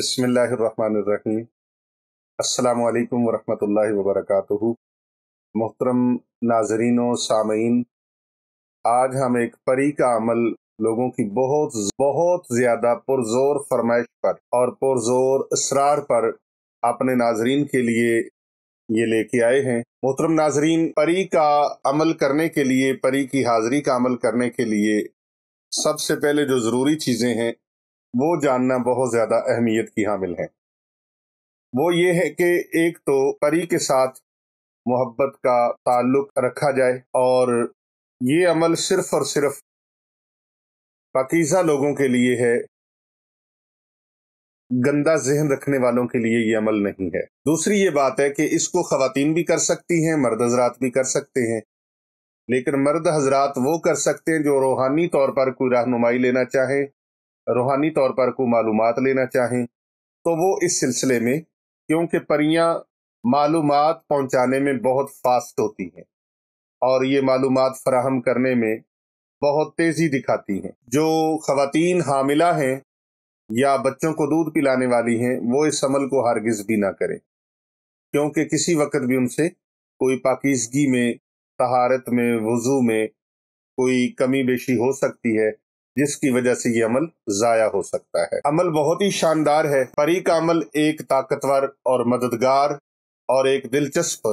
बसमीम् अल्लाम वरहमल वबरक मोहतरम नाजरीन सामीन आज हम एक परी का अमल लोगों की बहुत बहुत ज़्यादा पुरजोर फरमाइश पर और पुरजोर इसरार पर अपने नाजरीन के लिए ये लेके आए हैं मोहतरम नाजरीन परी का अमल करने के लिए परी की हाजिरी का अमल करने के लिए सबसे पहले जो ज़रूरी चीज़ें हैं वो जानना बहुत ज़्यादा अहमियत की हामिल है वो ये है कि एक तो परी के साथ मोहब्बत का ताल्लुक रखा जाए और ये अमल सिर्फ और सिर्फ पकीज़ा लोगों के लिए है गंदा जहन रखने वालों के लिए ये अमल नहीं है दूसरी ये बात है कि इसको खातन भी कर सकती हैं मर्द हजरात भी कर सकते हैं लेकिन मर्द हजरात वो कर सकते हैं जो रूहानी तौर पर कोई रहनुमाई लेना चाहें रूहानी तौर पर को मालूम लेना चाहें तो वो इस सिलसिले में क्योंकि परियां मालूम पहुंचाने में बहुत फास्ट होती हैं और ये मालूम फराहम करने में बहुत तेज़ी दिखाती हैं जो ख़वातीन हामिला हैं या बच्चों को दूध पिलाने वाली हैं वो इस अमल को हरगिज़ भी ना करें क्योंकि किसी वक्त भी उनसे कोई पाकिजगी में तहारत में वज़ू में कोई कमी बेशी हो सकती है जिसकी वजह से ये अमल जाया हो सकता है अमल बहुत ही शानदार है परी का अमल एक ताकतवर और मददगार और एक दिलचस्प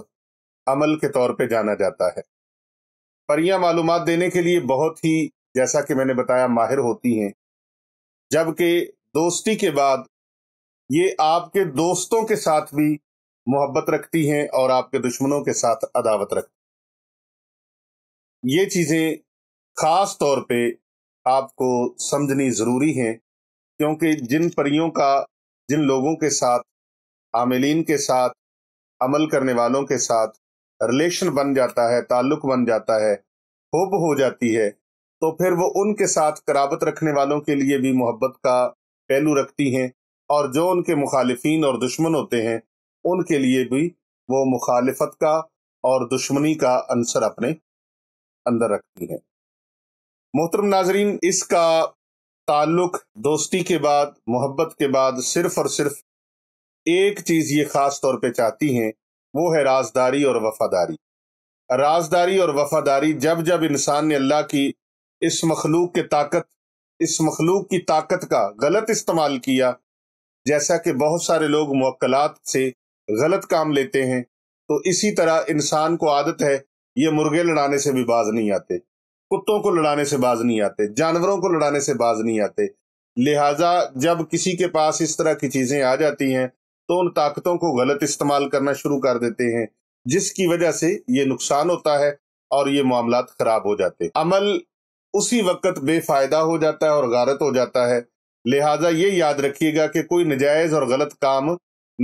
अमल के तौर पे जाना जाता है परियां मालूम देने के लिए बहुत ही जैसा कि मैंने बताया माहिर होती हैं जबकि दोस्ती के बाद ये आपके दोस्तों के साथ भी मोहब्बत रखती हैं और आपके दुश्मनों के साथ अदावत रखती ये चीज़ें खास तौर पे आपको समझनी ज़रूरी है क्योंकि जिन परियों का जिन लोगों के साथ आमिलीन के साथ अमल करने वालों के साथ रिलेशन बन जाता है ताल्लुक बन जाता है होप हो जाती है तो फिर वो उनके साथ कराबत रखने वालों के लिए भी मोहब्बत का पहलू रखती हैं और जो उनके मुखालफन और दुश्मन होते हैं उनके लिए भी वो मुखालफत का और दुश्मनी का अंसर अपने अंदर रखती हैं मोहतरम नाजरीन इसका ताल्लुक दोस्ती के बाद मोहब्बत के बाद सिर्फ और सिर्फ एक चीज़ ये ख़ास तौर पे चाहती हैं वो है राजदारी और वफादारी राजदारी और वफादारी जब जब इंसान ने अल्लाह की इस मखलूक के ताकत इस मखलूक की ताकत का गलत इस्तेमाल किया जैसा कि बहुत सारे लोग मक्लात से गलत काम लेते हैं तो इसी तरह इंसान को आदत है ये मुर्गे लड़ाने से भी बाज नहीं आते कुत्तों को लड़ाने से बाज नहीं आते जानवरों को लड़ाने से बाज नहीं आते लिहाजा जब किसी के पास इस तरह की चीजें आ जाती हैं तो उन ताकतों को गलत इस्तेमाल करना शुरू कर देते हैं जिसकी वजह से ये नुकसान होता है और ये मामला खराब हो जाते हैं अमल उसी वक्त बेफायदा हो जाता है और गारत हो जाता है लिहाजा ये याद रखिएगा कि कोई नजायज और गलत काम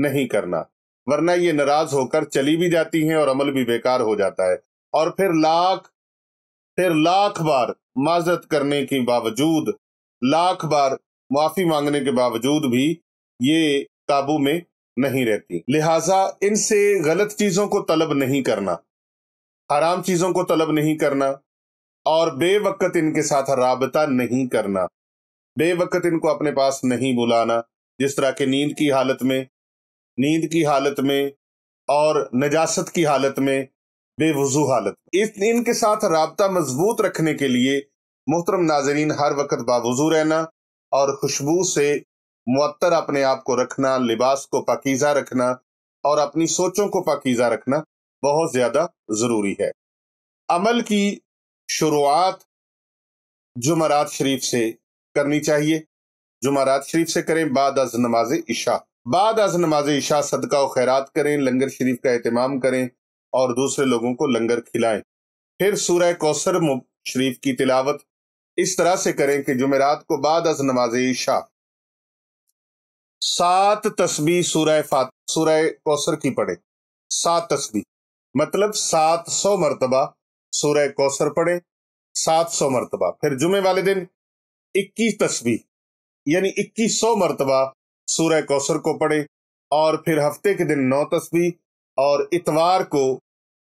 नहीं करना वरना ये नाराज होकर चली भी जाती हैं और अमल भी बेकार हो जाता है और फिर लाख फिर लाख बार माजत करने के बावजूद लाख बार माफी मांगने के बावजूद भी ये काबू में नहीं रहती लिहाजा इनसे गलत चीजों को तलब नहीं करना हराम चीजों को तलब नहीं करना और बेवकत इनके साथ रबता नहीं करना बेवकत इनको अपने पास नहीं बुलाना जिस तरह के नींद की हालत में नींद की हालत में और नजासत की हालत में बेवजू हालत इस इनके साथ रबता मजबूत रखने के लिए मोहतरम नाजरीन हर वक्त बावजू रहना और खुशबू से मअतर अपने आप को रखना लिबास को पाकिज़ा रखना और अपनी सोचों को पाकिज़ा रखना बहुत ज़्यादा ज़रूरी है अमल की शुरुआत जुमरात शरीफ से करनी चाहिए जुमरात शरीफ से करें बाद अज नमाज इशा बाद अज नमाज इशा सदका व खैरात करें लंगर शरीफ का अहतमाम करें और दूसरे लोगों को लंगर खिलाएं फिर सूर्य कौसर शरीफ की तिलावत इस तरह से करें कि जुमेरात को बाद अज नमाज ईशा सात तस्बी सूर्य फात सूर्य कौसर की पढ़े सात तस्बी मतलब सात सौ मरतबा सूर्य कौसर पढ़े सात सौ मरतबा फिर जुमे वाले दिन इक्कीस तस्बी यानी इक्कीस सौ मरतबा सूर्य कौसर को पढ़े और फिर हफ्ते के दिन नौ तस्बी और इतवार को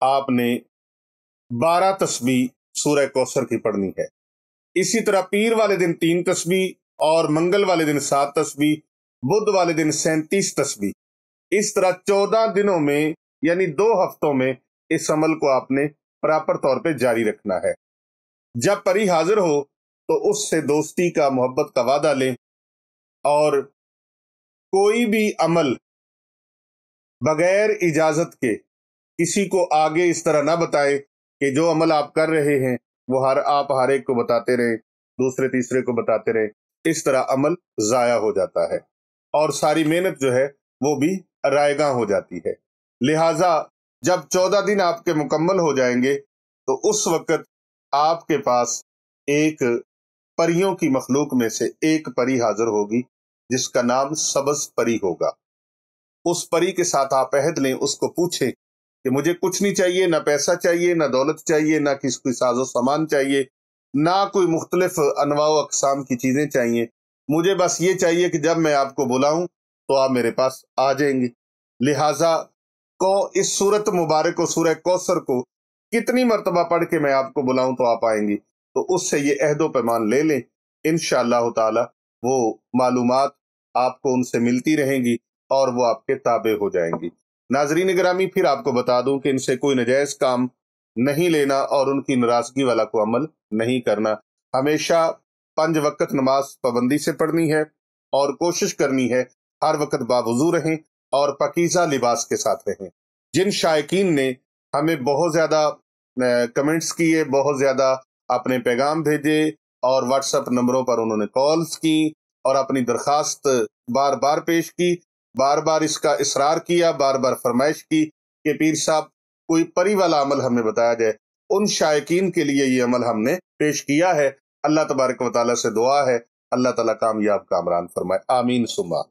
आपने बारह तस्वी सूर्य कौशर की पढ़नी है इसी तरह पीर वाले दिन तीन तस्वी और मंगल वाले दिन सात तस्वी बुध वाले दिन सैंतीस तस्वी इस तरह चौदह दिनों में यानी दो हफ्तों में इस अमल को आपने प्रॉपर तौर पे जारी रखना है जब परी हाजिर हो तो उससे दोस्ती का मोहब्बत का वादा लें और कोई भी अमल बगैर इजाजत के किसी को आगे इस तरह ना बताए कि जो अमल आप कर रहे हैं वो हर आप हर एक को बताते रहे दूसरे तीसरे को बताते रहे इस तरह अमल ज़ाया हो जाता है और सारी मेहनत जो है वो भी रायगा हो जाती है लिहाजा जब चौदह दिन आपके मुकम्मल हो जाएंगे तो उस वक्त आपके पास एक परियों की मखलूक में से एक परी हाजिर होगी जिसका नाम सबस परी होगा उस परी के साथ आप अहद लें उसको पूछें कि मुझे कुछ नहीं चाहिए ना पैसा चाहिए ना दौलत चाहिए ना किसी कोई साजो सामान चाहिए ना कोई मुख्तलिफ अनवाओ अकसाम की चीज़ें चाहिए मुझे बस ये चाहिए कि जब मैं आपको बुलाऊं तो आप मेरे पास आ जाएंगे लिहाजा को इस सूरत मुबारक को सूरह कौसर को कितनी मरतबा पढ़ के मैं आपको बुलाऊं तो आप आएंगी तो उससे ये अहदो पैमान ले लें इन ताला वो मालूम आपको उनसे मिलती रहेंगी और वो आपके ताबे हो जाएंगी नाजरीन ग्रामी फिर आपको बता दूं कि इनसे कोई नजायज काम नहीं लेना और उनकी नाराजगी वाला को अमल नहीं करना हमेशा पंज वक्त नमाज पाबंदी से पढ़नी है और कोशिश करनी है हर वक्त बावजू रहें और पकीज़ा लिबास के साथ रहें जिन शायकीन ने हमें बहुत ज़्यादा कमेंट्स किए बहुत ज़्यादा अपने पैगाम भेजे और व्हाट्सएप नंबरों पर उन्होंने कॉल्स की और अपनी दरखास्त बार बार पेश की बार बार इसका इसरार किया बार बार फरमाइश की कि पीर साहब कोई परी वाला अमल हमें बताया जाए उन शायकीन के लिए ये अमल हमने पेश किया है अल्लाह तबारक वाली से दुआ है अल्लाह तला कामयाब कामरान फरमाए आमीन सुमा